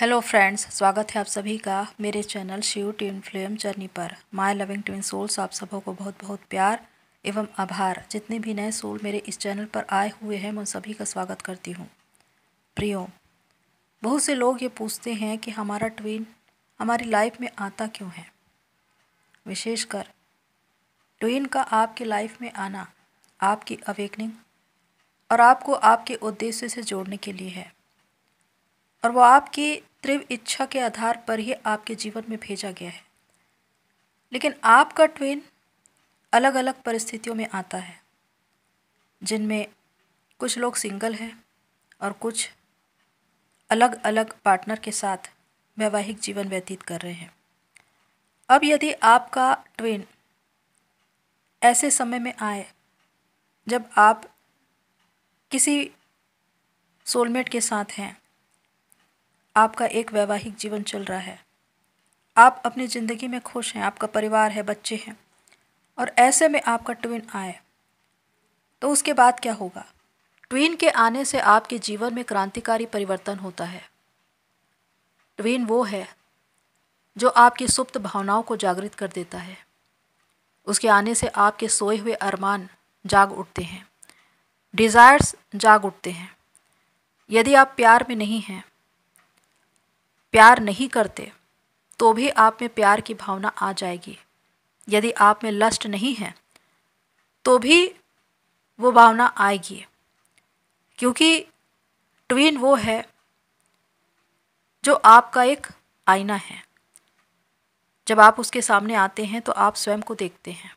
hello friends स्वागत है आप सभी का मेरे channel Shiv twin flame journey पर माय लविंग ट्विन सोल्स आप सबों को बहुत बहुत प्यार एवं आभार जितने भी नए सोल मेरे इस चैनल पर आए हुए हैं मैं उन सभी का स्वागत करती हूँ प्रियो बहुत से लोग ये पूछते हैं कि हमारा ट्विन हमारी लाइफ में आता क्यों है विशेषकर ट्विन का आपकी लाइफ में आना आपकी अवेकनिंग और आपको आपके उद्देश्य से जोड़ने के लिए है और वो आपकी तीव्र इच्छा के आधार पर ही आपके जीवन में भेजा गया है लेकिन आपका ट्विन अलग अलग परिस्थितियों में आता है जिनमें कुछ लोग सिंगल हैं और कुछ अलग अलग पार्टनर के साथ वैवाहिक जीवन व्यतीत कर रहे हैं अब यदि आपका ट्विन ऐसे समय में आए जब आप किसी सोलमेट के साथ हैं आपका एक वैवाहिक जीवन चल रहा है आप अपनी ज़िंदगी में खुश हैं आपका परिवार है बच्चे हैं और ऐसे में आपका ट्विन आए तो उसके बाद क्या होगा ट्वीन के आने से आपके जीवन में क्रांतिकारी परिवर्तन होता है ट्वीन वो है जो आपकी सुप्त भावनाओं को जागृत कर देता है उसके आने से आपके सोए हुए अरमान जाग उठते हैं डिज़ायर्स जाग उठते हैं यदि आप प्यार में नहीं हैं प्यार नहीं करते तो भी आप में प्यार की भावना आ जाएगी यदि आप में लस्ट नहीं है तो भी वो भावना आएगी क्योंकि ट्वीन वो है जो आपका एक आईना है जब आप उसके सामने आते हैं तो आप स्वयं को देखते हैं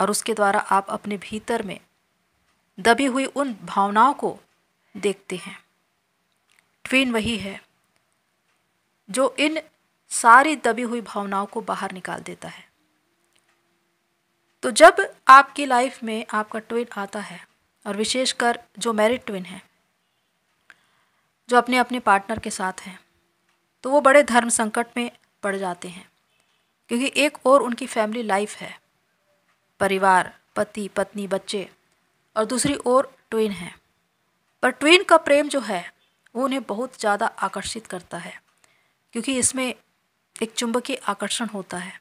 और उसके द्वारा आप अपने भीतर में दबी हुई उन भावनाओं को देखते हैं ट्विन वही है जो इन सारी दबी हुई भावनाओं को बाहर निकाल देता है तो जब आपकी लाइफ में आपका ट्विन आता है और विशेषकर जो मैरिड ट्विन है जो अपने अपने पार्टनर के साथ हैं तो वो बड़े धर्म संकट में पड़ जाते हैं क्योंकि एक और उनकी फैमिली लाइफ है परिवार पति पत्नी बच्चे और दूसरी ओर ट्विन है पर ट्विन का प्रेम जो है वो उन्हें बहुत ज़्यादा आकर्षित करता है क्योंकि इसमें एक चुंबकीय आकर्षण होता है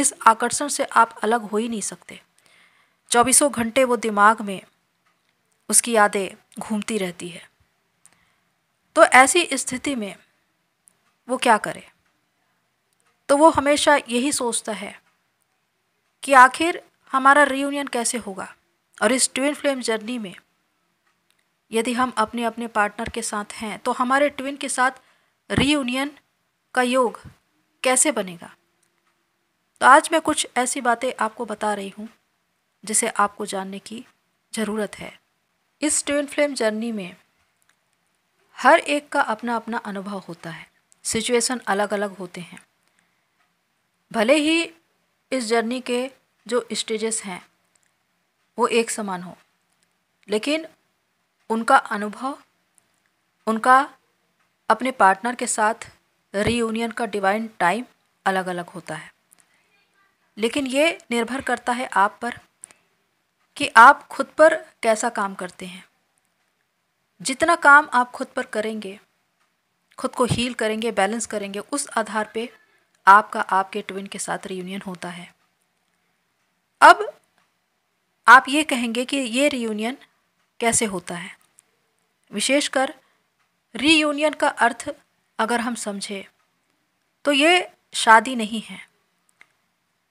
इस आकर्षण से आप अलग हो ही नहीं सकते चौबीसों घंटे वो दिमाग में उसकी यादें घूमती रहती है तो ऐसी स्थिति में वो क्या करे तो वो हमेशा यही सोचता है कि आखिर हमारा रीयूनियन कैसे होगा और इस ट्विन फ्लेम जर्नी में यदि हम अपने अपने पार्टनर के साथ हैं तो हमारे ट्विन के साथ रीयूनियन का योग कैसे बनेगा तो आज मैं कुछ ऐसी बातें आपको बता रही हूँ जिसे आपको जानने की ज़रूरत है इस ट्विन फ्लेम जर्नी में हर एक का अपना अपना अनुभव होता है सिचुएशन अलग अलग होते हैं भले ही इस जर्नी के जो स्टेजेस हैं वो एक समान हो लेकिन उनका अनुभव उनका अपने पार्टनर के साथ रीयूनियन का डिवाइन टाइम अलग अलग होता है लेकिन ये निर्भर करता है आप पर कि आप खुद पर कैसा काम करते हैं जितना काम आप खुद पर करेंगे खुद को हील करेंगे बैलेंस करेंगे उस आधार पे आपका आपके ट्विन के साथ रीयूनियन होता है अब आप ये कहेंगे कि ये रीयूनियन कैसे होता है विशेषकर रीयूनियन का अर्थ अगर हम समझें तो ये शादी नहीं है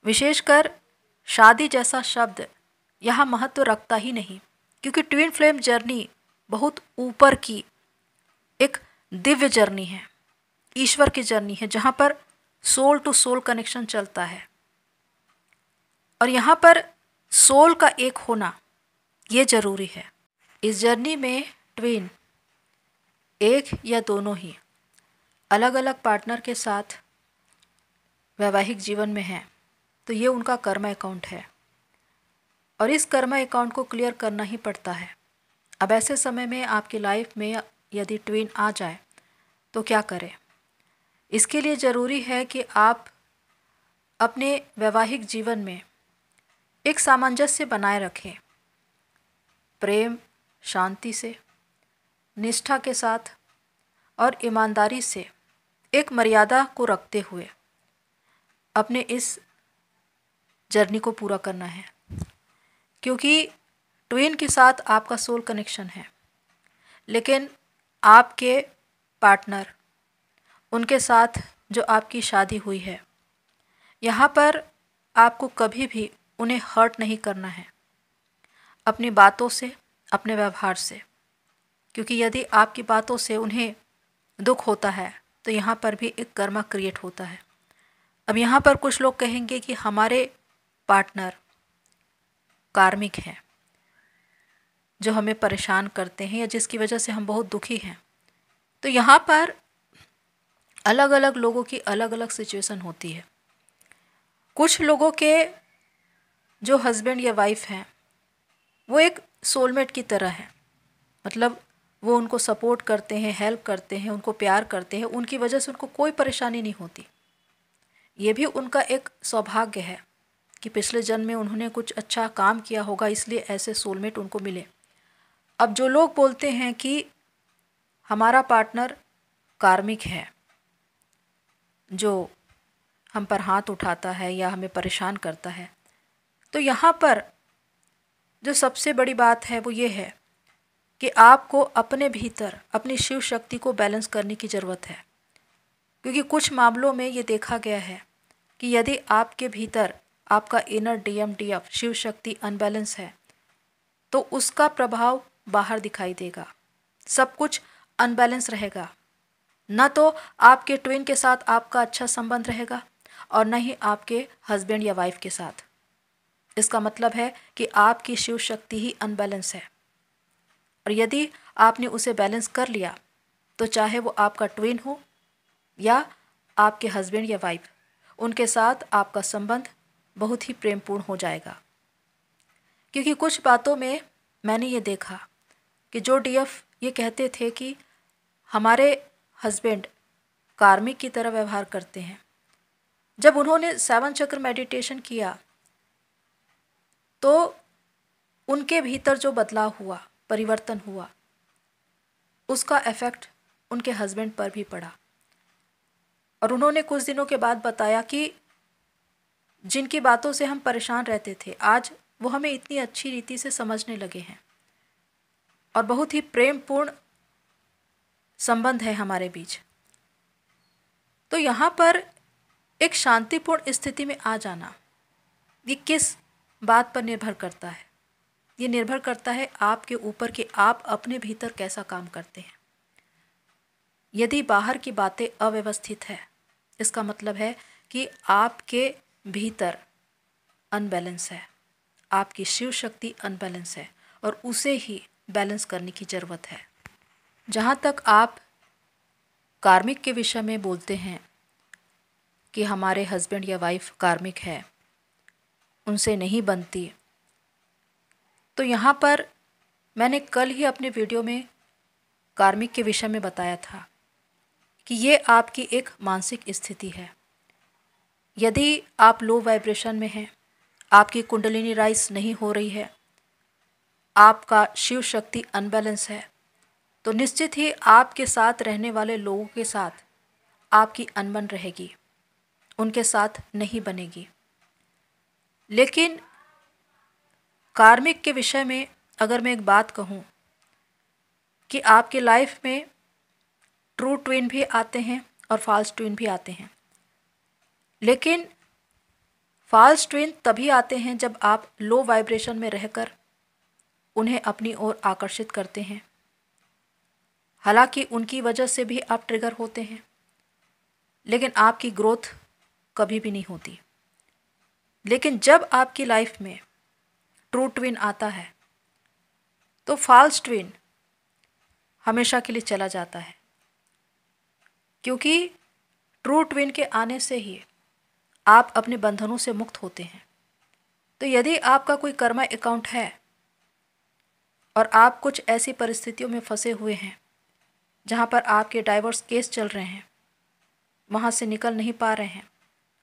विशेषकर शादी जैसा शब्द यहाँ महत्व रखता ही नहीं क्योंकि ट्विन फ्लेम जर्नी बहुत ऊपर की एक दिव्य जर्नी है ईश्वर की जर्नी है जहाँ पर सोल टू सोल कनेक्शन चलता है और यहाँ पर सोल का एक होना ये ज़रूरी है इस जर्नी में ट्विन एक या दोनों ही अलग अलग पार्टनर के साथ वैवाहिक जीवन में हैं तो ये उनका कर्मा अकाउंट है और इस कर्मा अकाउंट को क्लियर करना ही पड़ता है अब ऐसे समय में आपकी लाइफ में यदि ट्विन आ जाए तो क्या करें इसके लिए ज़रूरी है कि आप अपने वैवाहिक जीवन में एक सामंजस्य बनाए रखें प्रेम शांति से निष्ठा के साथ और ईमानदारी से एक मर्यादा को रखते हुए अपने इस जर्नी को पूरा करना है क्योंकि ट्विन के साथ आपका सोल कनेक्शन है लेकिन आपके पार्टनर उनके साथ जो आपकी शादी हुई है यहाँ पर आपको कभी भी उन्हें हर्ट नहीं करना है अपनी बातों से अपने व्यवहार से क्योंकि यदि आपकी बातों से उन्हें दुख होता है तो यहाँ पर भी एक कर्मा क्रिएट होता है अब यहाँ पर कुछ लोग कहेंगे कि हमारे पार्टनर कार्मिक हैं जो हमें परेशान करते हैं या जिसकी वजह से हम बहुत दुखी हैं तो यहाँ पर अलग अलग लोगों की अलग अलग सिचुएशन होती है कुछ लोगों के जो हस्बैंड या वाइफ हैं वो एक सोलमेट की तरह है मतलब वो उनको सपोर्ट करते हैं हेल्प करते हैं उनको प्यार करते हैं उनकी वजह से उनको कोई परेशानी नहीं होती ये भी उनका एक सौभाग्य है कि पिछले जन्म में उन्होंने कुछ अच्छा काम किया होगा इसलिए ऐसे सोलमेट उनको मिले अब जो लोग बोलते हैं कि हमारा पार्टनर कार्मिक है जो हम पर हाथ उठाता है या हमें परेशान करता है तो यहाँ पर जो सबसे बड़ी बात है वो ये है कि आपको अपने भीतर अपनी शिव शक्ति को बैलेंस करने की ज़रूरत है क्योंकि कुछ मामलों में ये देखा गया है कि यदि आपके भीतर आपका इनर डीएमडीएफ शिव शक्ति अनबैलेंस है तो उसका प्रभाव बाहर दिखाई देगा सब कुछ अनबैलेंस रहेगा न तो आपके ट्विन के साथ आपका अच्छा संबंध रहेगा और न ही आपके हस्बैंड या वाइफ के साथ इसका मतलब है कि आपकी शिव शक्ति ही अनबैलेंस है और यदि आपने उसे बैलेंस कर लिया तो चाहे वो आपका ट्विन हो या आपके हस्बैंड या वाइफ उनके साथ आपका संबंध बहुत ही प्रेमपूर्ण हो जाएगा क्योंकि कुछ बातों में मैंने ये देखा कि जो डीएफ ये कहते थे कि हमारे हस्बैंड कार्मिक की तरह व्यवहार करते हैं जब उन्होंने सेवन चक्र मेडिटेशन किया तो उनके भीतर जो बदलाव हुआ परिवर्तन हुआ उसका इफ़ेक्ट उनके हस्बैंड पर भी पड़ा और उन्होंने कुछ दिनों के बाद बताया कि जिनकी बातों से हम परेशान रहते थे आज वो हमें इतनी अच्छी रीति से समझने लगे हैं और बहुत ही प्रेमपूर्ण संबंध है हमारे बीच तो यहाँ पर एक शांतिपूर्ण स्थिति में आ जाना ये किस बात पर निर्भर करता है ये निर्भर करता है आपके ऊपर कि आप अपने भीतर कैसा काम करते हैं यदि बाहर की बातें अव्यवस्थित है इसका मतलब है कि आपके भीतर अनबैलेंस है आपकी शिव शक्ति अनबैलेंस है और उसे ही बैलेंस करने की ज़रूरत है जहाँ तक आप कार्मिक के विषय में बोलते हैं कि हमारे हस्बैंड या वाइफ कार्मिक है उनसे नहीं बनती तो यहाँ पर मैंने कल ही अपने वीडियो में कार्मिक के विषय में बताया था कि ये आपकी एक मानसिक स्थिति है यदि आप लो वाइब्रेशन में हैं आपकी कुंडलिनी राइस नहीं हो रही है आपका शिव शक्ति अनबैलेंस है तो निश्चित ही आपके साथ रहने वाले लोगों के साथ आपकी अनबन रहेगी उनके साथ नहीं बनेगी लेकिन कार्मिक के विषय में अगर मैं एक बात कहूँ कि आपके लाइफ में ट्रू ट्विन भी आते हैं और फॉल्स ट्विन भी आते हैं लेकिन फॉल्स ट्विन तभी आते हैं जब आप लो वाइब्रेशन में रहकर उन्हें अपनी ओर आकर्षित करते हैं हालांकि उनकी वजह से भी आप ट्रिगर होते हैं लेकिन आपकी ग्रोथ कभी भी नहीं होती लेकिन जब आपकी लाइफ में ट्रू ट्विन आता है तो फॉल्स ट्विन हमेशा के लिए चला जाता है क्योंकि ट्रू ट्विन के आने से ही आप अपने बंधनों से मुक्त होते हैं तो यदि आपका कोई कर्मा अकाउंट है और आप कुछ ऐसी परिस्थितियों में फंसे हुए हैं जहाँ पर आपके डाइवर्स केस चल रहे हैं वहाँ से निकल नहीं पा रहे हैं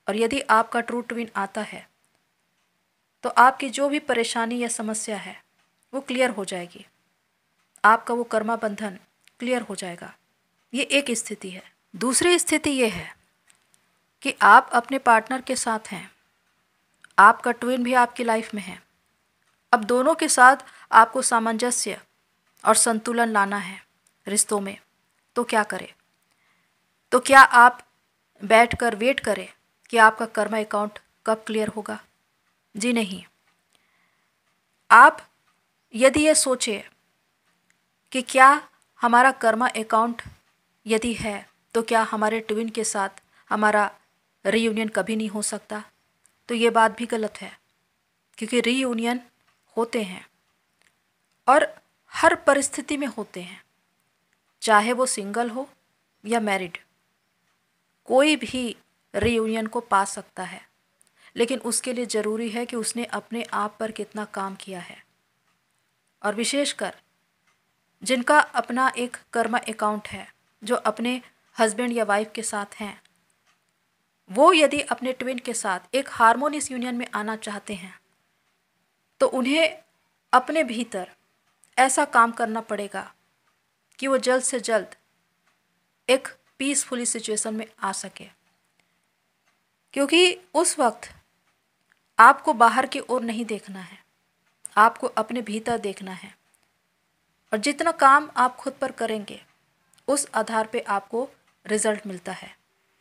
और यदि आपका ट्रू ट्विन आता है तो आपकी जो भी परेशानी या समस्या है वो क्लियर हो जाएगी आपका वो कर्मा बंधन क्लियर हो जाएगा ये एक स्थिति है दूसरी स्थिति ये है कि आप अपने पार्टनर के साथ हैं आपका ट्विन भी आपकी लाइफ में है अब दोनों के साथ आपको सामंजस्य और संतुलन लाना है रिश्तों में तो क्या करें तो क्या आप बैठ कर वेट करें कि आपका कर्मा अकाउंट कब क्लियर होगा जी नहीं आप यदि ये सोचे कि क्या हमारा कर्मा अकाउंट यदि है तो क्या हमारे ट्विन के साथ हमारा रीयूनियन कभी नहीं हो सकता तो ये बात भी गलत है क्योंकि रीयूनियन होते हैं और हर परिस्थिति में होते हैं चाहे वो सिंगल हो या मैरिड कोई भी रियूनियन को पा सकता है लेकिन उसके लिए ज़रूरी है कि उसने अपने आप पर कितना काम किया है और विशेषकर जिनका अपना एक कर्मा अकाउंट है जो अपने हस्बैंड या वाइफ के साथ हैं वो यदि अपने ट्विन के साथ एक हारमोनियस यूनियन में आना चाहते हैं तो उन्हें अपने भीतर ऐसा काम करना पड़ेगा कि वो जल्द से जल्द एक पीसफुली सिचुएशन में आ सके क्योंकि उस वक्त आपको बाहर की ओर नहीं देखना है आपको अपने भीतर देखना है और जितना काम आप खुद पर करेंगे उस आधार पे आपको रिज़ल्ट मिलता है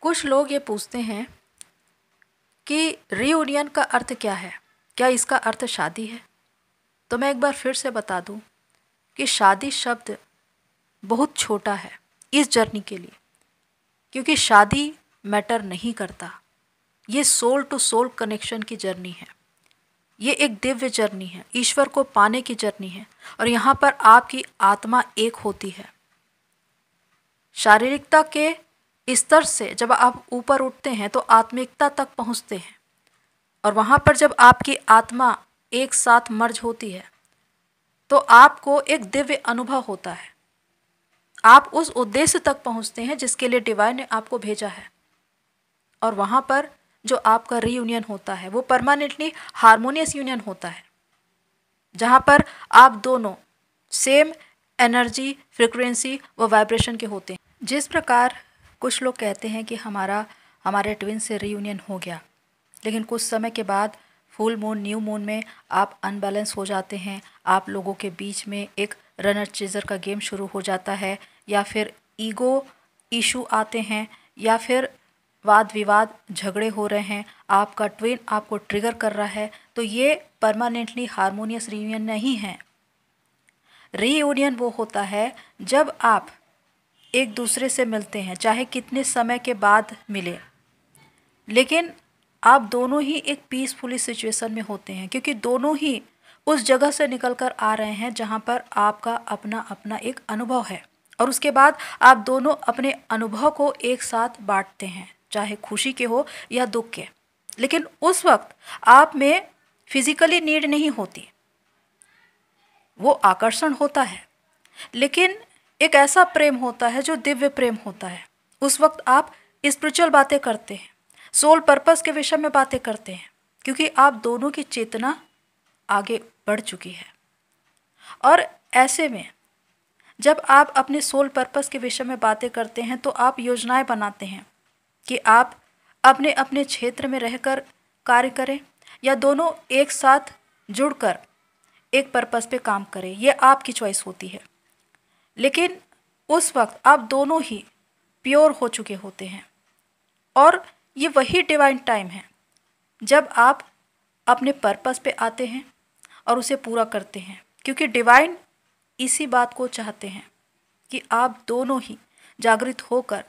कुछ लोग ये पूछते हैं कि रीयूनियन का अर्थ क्या है क्या इसका अर्थ शादी है तो मैं एक बार फिर से बता दूं कि शादी शब्द बहुत छोटा है इस जर्नी के लिए क्योंकि शादी मैटर नहीं करता ये सोल टू सोल कनेक्शन की जर्नी है ये एक दिव्य जर्नी है ईश्वर को पाने की जर्नी है और यहाँ पर आपकी आत्मा एक होती है शारीरिकता के स्तर से जब आप ऊपर उठते हैं तो आत्मिकता तक पहुँचते हैं और वहाँ पर जब आपकी आत्मा एक साथ मर्ज होती है तो आपको एक दिव्य अनुभव होता है आप उस उद्देश्य तक पहुँचते हैं जिसके लिए डिवाइन ने आपको भेजा है और वहाँ पर जो आपका रीयूनियन होता है वो परमानेंटली हारमोनियस यूनियन होता है जहाँ पर आप दोनों सेम एनर्जी फ्रिक्वेंसी व वाइब्रेशन के होते हैं जिस प्रकार कुछ लोग कहते हैं कि हमारा हमारे ट्विन से रीयूनियन हो गया लेकिन कुछ समय के बाद फुल मून न्यू मून में आप अनबैलेंस हो जाते हैं आप लोगों के बीच में एक रनर चेजर का गेम शुरू हो जाता है या फिर ईगो इशू आते हैं या फिर वाद विवाद झगड़े हो रहे हैं आपका ट्विन आपको ट्रिगर कर रहा है तो ये परमानेंटली हारमोनियस रीयूनियन नहीं है रीयूनियन वो होता है जब आप एक दूसरे से मिलते हैं चाहे कितने समय के बाद मिले लेकिन आप दोनों ही एक पीसफुली सिचुएशन में होते हैं क्योंकि दोनों ही उस जगह से निकल कर आ रहे हैं जहाँ पर आपका अपना अपना एक अनुभव है और उसके बाद आप दोनों अपने अनुभव को एक साथ बांटते हैं चाहे खुशी के हो या दुख के लेकिन उस वक्त आप में फिजिकली नीड नहीं होती वो आकर्षण होता है लेकिन एक ऐसा प्रेम होता है जो दिव्य प्रेम होता है उस वक्त आप स्पिरिचुअल बातें करते हैं सोल पर्पस के विषय में बातें करते हैं क्योंकि आप दोनों की चेतना आगे बढ़ चुकी है और ऐसे में जब आप अपने सोल पर्पस के विषय में बातें करते हैं तो आप योजनाएं बनाते हैं कि आप अपने अपने क्षेत्र में रहकर कार्य करें या दोनों एक साथ जुड़कर एक पर्पस पे काम करें यह आपकी चॉइस होती है लेकिन उस वक्त आप दोनों ही प्योर हो चुके होते हैं और ये वही डिवाइन टाइम है जब आप अपने पर्पस पे आते हैं और उसे पूरा करते हैं क्योंकि डिवाइन इसी बात को चाहते हैं कि आप दोनों ही जागृत होकर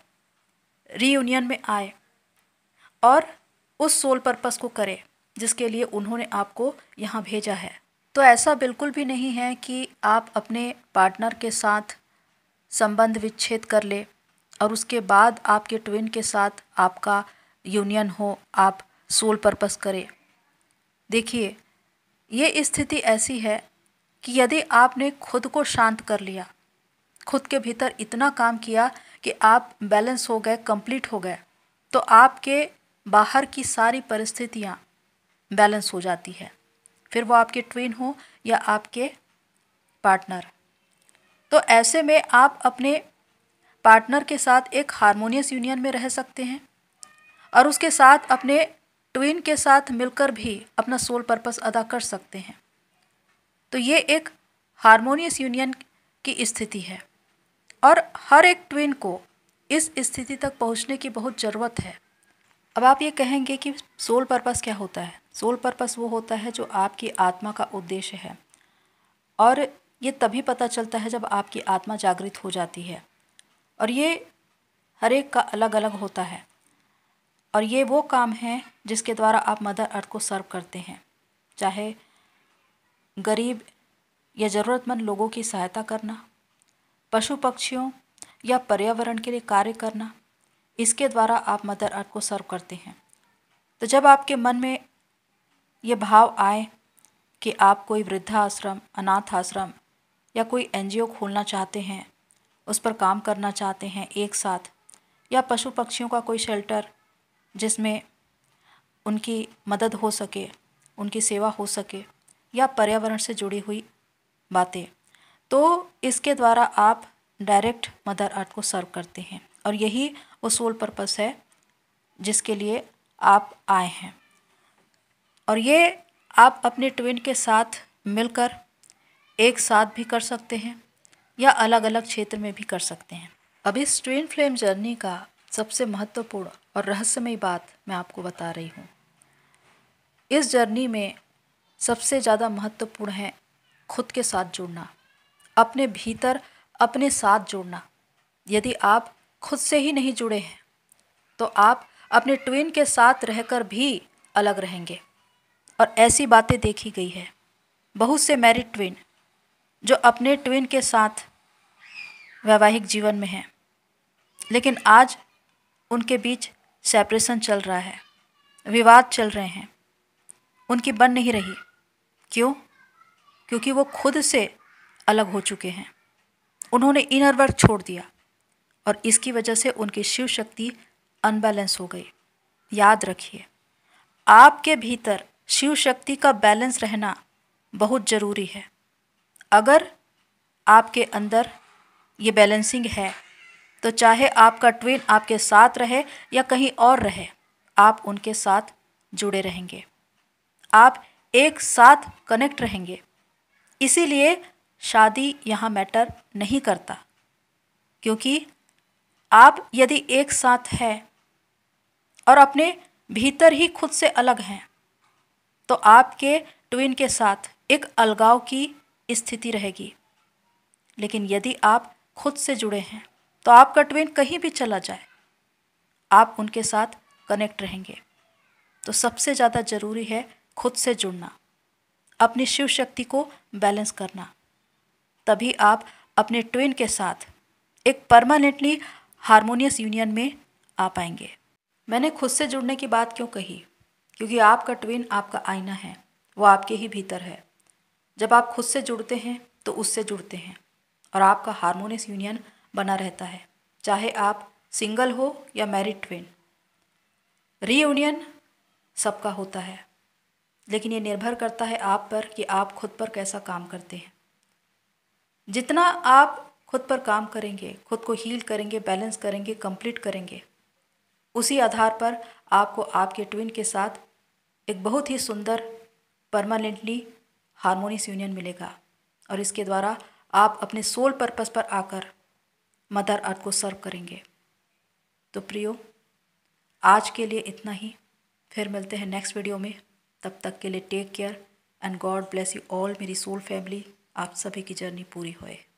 रीयूनियन में आए और उस सोल पर्पस को करें जिसके लिए उन्होंने आपको यहाँ भेजा है तो ऐसा बिल्कुल भी नहीं है कि आप अपने पार्टनर के साथ संबंध विच्छेद कर ले और उसके बाद आपके ट्विन के साथ आपका यूनियन हो आप सोल पर्पस करें देखिए ये स्थिति ऐसी है कि यदि आपने खुद को शांत कर लिया खुद के भीतर इतना काम किया कि आप बैलेंस हो गए कंप्लीट हो गए तो आपके बाहर की सारी परिस्थितियाँ बैलेंस हो जाती है फिर वो आपके ट्विन हो या आपके पार्टनर तो ऐसे में आप अपने पार्टनर के साथ एक हारमोनियस यूनियन में रह सकते हैं और उसके साथ अपने ट्विन के साथ मिलकर भी अपना सोल पर्पस अदा कर सकते हैं तो ये एक हारमोनियस यूनियन की स्थिति है और हर एक ट्विन को इस स्थिति तक पहुंचने की बहुत ज़रूरत है अब आप ये कहेंगे कि सोल पर्पस क्या होता है सोल पर्पस वो होता है जो आपकी आत्मा का उद्देश्य है और ये तभी पता चलता है जब आपकी आत्मा जागृत हो जाती है और ये हर एक का अलग अलग होता है और ये वो काम है जिसके द्वारा आप मदर अर्थ को सर्व करते हैं चाहे गरीब या ज़रूरतमंद लोगों की सहायता करना पशु पक्षियों या पर्यावरण के लिए कार्य करना इसके द्वारा आप मदर अर्थ को सर्व करते हैं तो जब आपके मन में ये भाव आए कि आप कोई वृद्धा आश्रम अनाथ आश्रम या कोई एनजीओ खोलना चाहते हैं उस पर काम करना चाहते हैं एक साथ या पशु पक्षियों का कोई शेल्टर जिसमें उनकी मदद हो सके उनकी सेवा हो सके या पर्यावरण से जुड़ी हुई बातें तो इसके द्वारा आप डायरेक्ट मदर अर्थ को सर्व करते हैं और यही उसूल पर्पस है जिसके लिए आप आए हैं और ये आप अपने ट्विन के साथ मिलकर एक साथ भी कर सकते हैं या अलग अलग क्षेत्र में भी कर सकते हैं अब इस ट्विन फ्लेम जर्नी का सबसे महत्वपूर्ण और रहस्यमय बात मैं आपको बता रही हूँ इस जर्नी में सबसे ज़्यादा महत्वपूर्ण है खुद के साथ जुड़ना अपने भीतर अपने साथ जुड़ना यदि आप खुद से ही नहीं जुड़े हैं तो आप अपने ट्विन के साथ रहकर भी अलग रहेंगे और ऐसी बातें देखी गई है बहुत से मैरिड ट्विन जो अपने ट्विन के साथ वैवाहिक जीवन में हैं लेकिन आज उनके बीच सेपरेशन चल रहा है विवाद चल रहे हैं उनकी बन नहीं रही क्यों क्योंकि वो खुद से अलग हो चुके हैं उन्होंने इनर वर्क छोड़ दिया और इसकी वजह से उनकी शिव शक्ति अनबैलेंस हो गई याद रखिए आपके भीतर शिव शक्ति का बैलेंस रहना बहुत ज़रूरी है अगर आपके अंदर ये बैलेंसिंग है तो चाहे आपका ट्विन आपके साथ रहे या कहीं और रहे आप उनके साथ जुड़े रहेंगे आप एक साथ कनेक्ट रहेंगे इसीलिए शादी यहाँ मैटर नहीं करता क्योंकि आप यदि एक साथ हैं और अपने भीतर ही खुद से अलग हैं तो आपके ट्विन के साथ एक अलगाव की स्थिति रहेगी लेकिन यदि आप खुद से जुड़े हैं तो आपका ट्विन कहीं भी चला जाए आप उनके साथ कनेक्ट रहेंगे तो सबसे ज़्यादा ज़रूरी है खुद से जुड़ना अपनी शिव शक्ति को बैलेंस करना तभी आप अपने ट्विन के साथ एक परमानेंटली हारमोनियस यूनियन में आ पाएंगे मैंने खुद से जुड़ने की बात क्यों कही क्योंकि आपका ट्विन आपका आईना है वो आपके ही भीतर है जब आप खुद से जुड़ते हैं तो उससे जुड़ते हैं और आपका हारमोनियस यूनियन बना रहता है चाहे आप सिंगल हो या मैरिड ट्विन रीयूनियन सबका होता है लेकिन ये निर्भर करता है आप पर कि आप खुद पर कैसा काम करते हैं जितना आप खुद पर काम करेंगे खुद को हील करेंगे बैलेंस करेंगे कंप्लीट करेंगे उसी आधार पर आपको आपके ट्विन के साथ एक बहुत ही सुंदर परमानेंटली हारमोनियस यूनियन मिलेगा और इसके द्वारा आप अपने सोल पर्पस पर आकर मदर अर्थ को सर्व करेंगे तो प्रियो आज के लिए इतना ही फिर मिलते हैं नेक्स्ट वीडियो में तब तक के लिए take care and God bless you all मेरी सोल फैमिली आप सभी की जर्नी पूरी होए